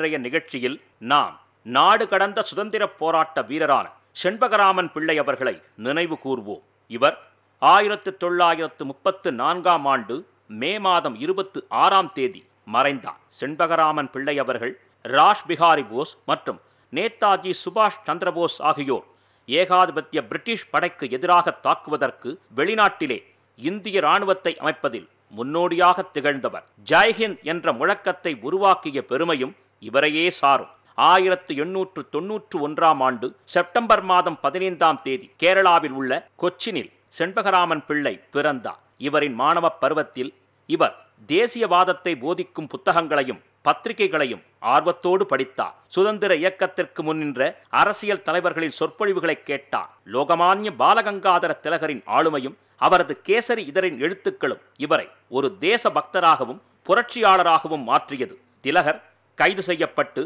இன்றைய நிகழ்ச்சியில் நாம் நாடு கடந்த சுதந்திர போராட்ட வீரரான செண்பகராமன் பிள்ளை அவர்களை நினைவு கூர்வோம் இவர் ஆயிரத்து தொள்ளாயிரத்து முப்பத்து நான்காம் ஆண்டு மே மாதம் இருபத்து ஆறாம் தேதி மறைந்தார் செண்பகராமன் பிள்ளை அவர்கள் ராஷ் பிகாரி போஸ் மற்றும் நேதாஜி சுபாஷ் சந்திரபோஸ் ஆகியோர் ஏகாதிபத்திய பிரிட்டிஷ் படைக்கு எதிராக தாக்குவதற்கு வெளிநாட்டிலே இந்திய இராணுவத்தை அமைப்பதில் முன்னோடியாக திகழ்ந்தவர் ஜெய்ஹிந்த் என்ற முழக்கத்தை உருவாக்கிய பெருமையும் இவரையே சாரும் ஆயிரத்து எண்ணூற்று தொன்னூற்று ஒன்றாம் ஆண்டு செப்டம்பர் மாதம் பதினைந்தாம் தேதி கேரளாவில் உள்ள கொச்சினில் செண்பகராமன் பிள்ளை பிறந்தார் இவரின் மாணவ பருவத்தில் இவர் தேசியவாதத்தை போதிக்கும் புத்தகங்களையும் பத்திரிகைகளையும் ஆர்வத்தோடு படித்தார் சுதந்திர இயக்கத்திற்கு முன்னின்ற அரசியல் தலைவர்களின் சொற்பொழிவுகளை கேட்டார் லோகமானிய பாலகங்காதர திலகரின் ஆளுமையும் அவரது கேசரி இதரின் எழுத்துக்களும் இவரை ஒரு தேச பக்தராகவும் புரட்சியாளராகவும் மாற்றியது திலகர் கைது செய்யப்பட்டு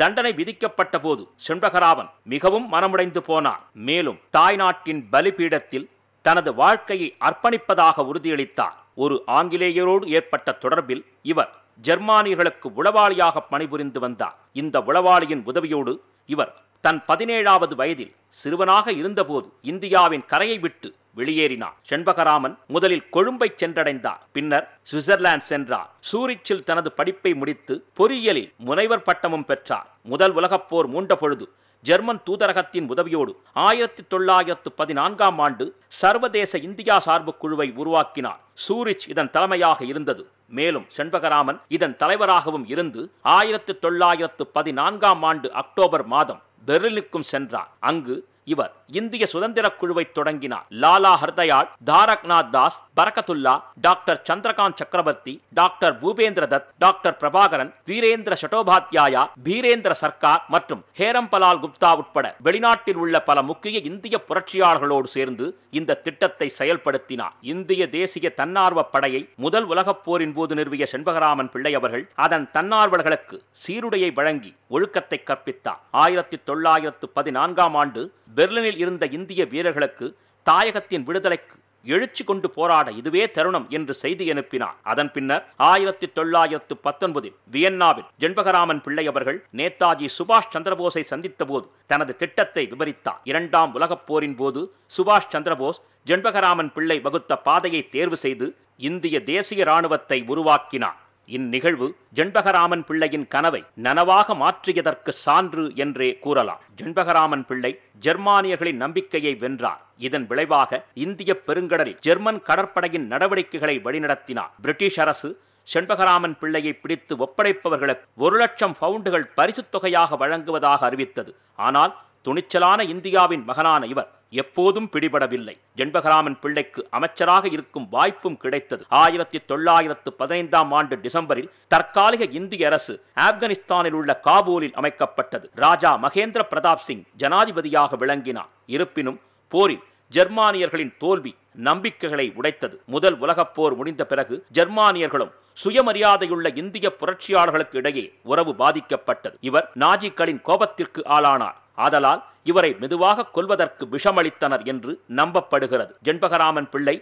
தண்டனை விதிக்கப்பட்ட போது செண்பகராவன் மிகவும் மனமுடைந்து போனார் மேலும் தாய்நாட்டின் பலிபீடத்தில் தனது வாழ்க்கையை அர்ப்பணிப்பதாக உறுதியளித்தார் ஒரு ஆங்கிலேயரோடு ஏற்பட்ட தொடர்பில் இவர் ஜெர்மானியர்களுக்கு உளவாளியாக பணிபுரிந்து வந்தார் இந்த உளவாளியின் உதவியோடு இவர் தன் பதினேழாவது வயதில் சிறுவனாக இருந்தபோது இந்தியாவின் கரையை விட்டு வெளியேறினார் செண்பகராமன் முதலில் கொழும்பை சென்றடைந்தார் பின்னர் சுவிட்சர்லாந்து சென்றார் சூரிச்சில் தனது படிப்பை முடித்து பொறியியலில் முனைவர் பட்டமும் பெற்றார் முதல் உலகப் போர் மூண்ட பொழுது ஜெர்மன் தூதரகத்தின் உதவியோடு ஆயிரத்தி தொள்ளாயிரத்து பதினான்காம் ஆண்டு சர்வதேச இந்தியா சார்பு குழுவை உருவாக்கினார் சூரிச் இதன் தலைமையாக இருந்தது மேலும் செண்பகராமன் இதன் தலைவராகவும் இருந்து ஆயிரத்தி தொள்ளாயிரத்து பதினான்காம் ஆண்டு அக்டோபர் மாதம் பெர்லினுக்கும் சென்றார் அங்கு இவர் இந்திய சுதந்திர குழுவை தொடங்கினார் Lala Hardayal Taraknath Das Barkatullah doctor Chandrakant Chakravarti doctor Bhupendra Dutt doctor Prabhakaran Virendra Chattopadhyaya Birendra Sarkar மற்றும் ஹேரம்பலால் குப்தா உட்பட வெளிநாட்டில் உள்ள பல முக்கிய இந்திய புரட்சியாளர்களோடு சேர்ந்து இந்த திட்டத்தை செயல்படுத்தினார் இந்திய தேசிய தன்னார்வ படையை முதல் உலகப் போரின் போது நிறுவிய செண்பகராமன் பிள்ளை அவர்கள் அதன் தன்னார்வலர்களுக்கு சீருடையை வழங்கி ஒழுக்கத்தை கற்பித்தார் ஆயிரத்தி தொள்ளாயிரத்து பதினான்காம் ஆண்டு பெர்லினில் இருந்த இந்திய வீரர்களுக்கு தாயகத்தின் விடுதலைக்கு எழுச்சி கொண்டு போராட இதுவே தருணம் என்று செய்தி அனுப்பினார் அதன் பின்னர் ஆயிரத்தி தொள்ளாயிரத்து பத்தொன்பதில் வியன்னாவில் ஜென்பகராமன் பிள்ளை அவர்கள் நேதாஜி சுபாஷ் சந்திரபோஸை சந்தித்த போது தனது திட்டத்தை விவரித்தார் இரண்டாம் உலகப் போரின் போது சுபாஷ் சந்திரபோஸ் ஜென்பகராமன் பிள்ளை வகுத்த பாதையை தேர்வு செய்து இந்திய தேசிய இராணுவத்தை உருவாக்கினார் இந்நிகழ்வு ஜென்பகராமன் பிள்ளையின் கனவை நனவாக மாற்றியதற்கு சான்று என்றே கூறலாம் ஜெண்பகராமன் பிள்ளை ஜெர்மானியர்களின் நம்பிக்கையை வென்றார் இதன் விளைவாக இந்திய பெருங்கடலில் ஜெர்மன் கடற்படையின் நடவடிக்கைகளை வழிநடத்தினார் பிரிட்டிஷ் அரசு செண்பகராமன் பிள்ளையை பிடித்து ஒப்படைப்பவர்களுக்கு ஒரு லட்சம் பவுண்டுகள் பரிசுத் தொகையாக வழங்குவதாக அறிவித்தது ஆனால் துணிச்சலான இந்தியாவின் மகனான இவர் எப்போதும் பிடிபடவில்லை ஜென்பகராமன் பிள்ளைக்கு அமைச்சராக இருக்கும் வாய்ப்பும் கிடைத்தது ஆயிரத்தி தொள்ளாயிரத்து பதினைந்தாம் ஆண்டு டிசம்பரில் தற்காலிக இந்திய அரசு ஆப்கானிஸ்தானில் உள்ள காபூலில் அமைக்கப்பட்டது ராஜா மகேந்திர பிரதாப் சிங் ஜனாதிபதியாக விளங்கினார் இருப்பினும் போரில் ஜெர்மானியர்களின் தோல்வி நம்பிக்கைகளை உடைத்தது முதல் உலகப் போர் முடிந்த பிறகு ஜெர்மானியர்களும் சுயமரியாதையுள்ள இந்திய புரட்சியாளர்களுக்கு இடையே உறவு பாதிக்கப்பட்டது இவர் நாஜிக்களின் கோபத்திற்கு ஆளானார் ஆதலால் இவரை மெதுவாக கொல்வதற்கு விஷமளித்தனர் என்று நம்பப்படுகிறது ஜென்பகராமன் பிள்ளை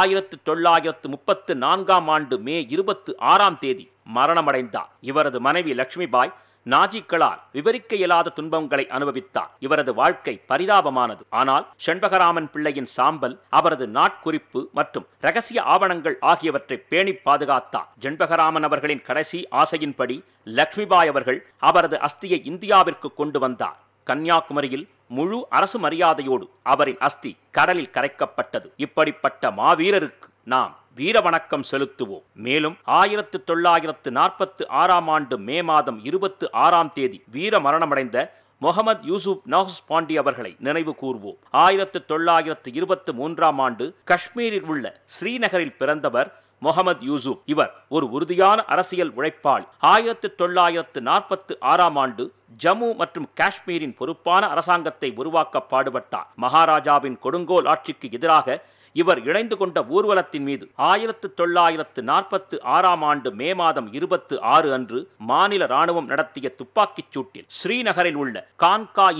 ஆயிரத்து தொள்ளாயிரத்து முப்பத்து நான்காம் ஆண்டு மே இருபத்து ஆறாம் தேதி மரணமடைந்தார் இவரது மனைவி லட்சுமிபாய் நாஜிக்களால் விவரிக்க இயலாத துன்பங்களை அனுபவித்தார் இவரது வாழ்க்கை பரிதாபமானது ஆனால் செண்பகராமன் பிள்ளையின் சாம்பல் அவரது நாட்குறிப்பு மற்றும் ரகசிய ஆவணங்கள் ஆகியவற்றை பேணி பாதுகாத்தார் ஜென்பகராமன் அவர்களின் கடைசி ஆசையின்படி லக்ஷ்மிபாய் அவர்கள் அவரது அஸ்தியை இந்தியாவிற்கு கொண்டு வந்தார் கன்னியாகுமரியில் முழு அரசு மரியாதையோடு அவரின் அஸ்தி கடலில் கரைக்கப்பட்டது இப்படிப்பட்ட மாவீரருக்கு நாம் வீர வணக்கம் செலுத்துவோம் மேலும் ஆயிரத்து தொள்ளாயிரத்து நாற்பத்து ஆறாம் ஆண்டு மே மாதம் இருபத்து ஆறாம் தேதி வீர மரணமடைந்த முகமது யூசுப் நஹஸ் பாண்டி அவர்களை நினைவு கூறுவோம் ஆயிரத்து தொள்ளாயிரத்து இருபத்து மூன்றாம் ஆண்டு காஷ்மீரில் உள்ள ஸ்ரீநகரில் பிறந்தவர் முகமது யூசுப் இவர் ஒரு உறுதியான அரசியல் உழைப்பால் ஆயிரத்து தொள்ளாயிரத்து நாற்பத்து ஆறாம் ஆண்டு ஜம்மு மற்றும் காஷ்மீரின் பொறுப்பான அரசாங்கத்தை உருவாக்க பாடுபட்டார் மகாராஜாவின் கொடுங்கோல் ஆட்சிக்கு எதிராக இவர் இணைந்து கொண்ட ஊர்வலத்தின் மீது ஆயிரத்து தொள்ளாயிரத்து நாற்பத்து ஆறாம் ஆண்டு மே மாதம் இருபத்து ஆறு அன்று மாநில ராணுவம் நடத்திய துப்பாக்கிச் சூட்டில் ஸ்ரீநகரில் உள்ள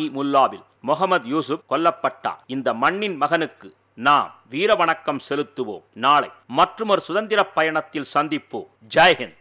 இ முல்லாவில் முகமது யூசுப் கொல்லப்பட்டார் இந்த மண்ணின் மகனுக்கு நாம் வீர வணக்கம் செலுத்துவோம் நாளை மற்றொரு சுதந்திர பயணத்தில் சந்திப்போம் ஜெய்ஹிந்த்